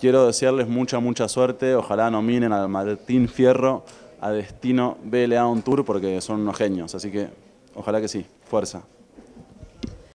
Quiero desearles mucha, mucha suerte. Ojalá nominen al Martín Fierro a Destino BLA On Tour porque son unos genios. Así que ojalá que sí. Fuerza.